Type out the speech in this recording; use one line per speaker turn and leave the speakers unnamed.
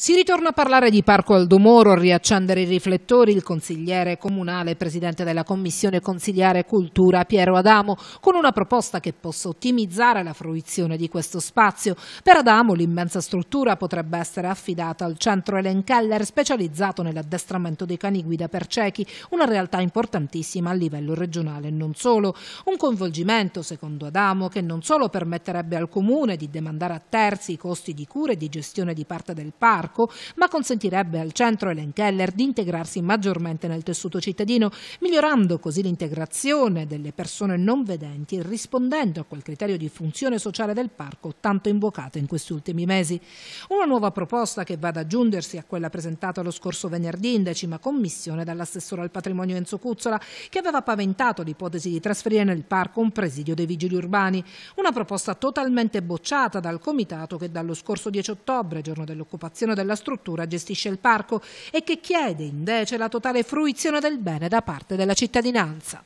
Si ritorna a parlare di Parco Aldo Moro, a riaccendere i riflettori il consigliere comunale, presidente della commissione consigliare cultura Piero Adamo, con una proposta che possa ottimizzare la fruizione di questo spazio. Per Adamo l'immensa struttura potrebbe essere affidata al centro Elen Keller, specializzato nell'addestramento dei cani guida per ciechi, una realtà importantissima a livello regionale e non solo. Un coinvolgimento, secondo Adamo, che non solo permetterebbe al comune di demandare a terzi i costi di cure e di gestione di parte del parco, parco, ma consentirebbe al centro Keller di integrarsi maggiormente nel tessuto cittadino, migliorando così l'integrazione delle persone non vedenti e rispondendo a quel criterio di funzione sociale del parco tanto invocato in questi ultimi mesi. Una nuova proposta che va ad aggiungersi a quella presentata lo scorso venerdì in decima commissione dall'assessore al patrimonio Enzo Cuzzola, che aveva paventato l'ipotesi di trasferire nel parco un presidio dei vigili urbani. Una proposta totalmente bocciata dal comitato che dallo scorso 10 ottobre, giorno dell'occupazione della struttura gestisce il parco e che chiede invece la totale fruizione del bene da parte della cittadinanza.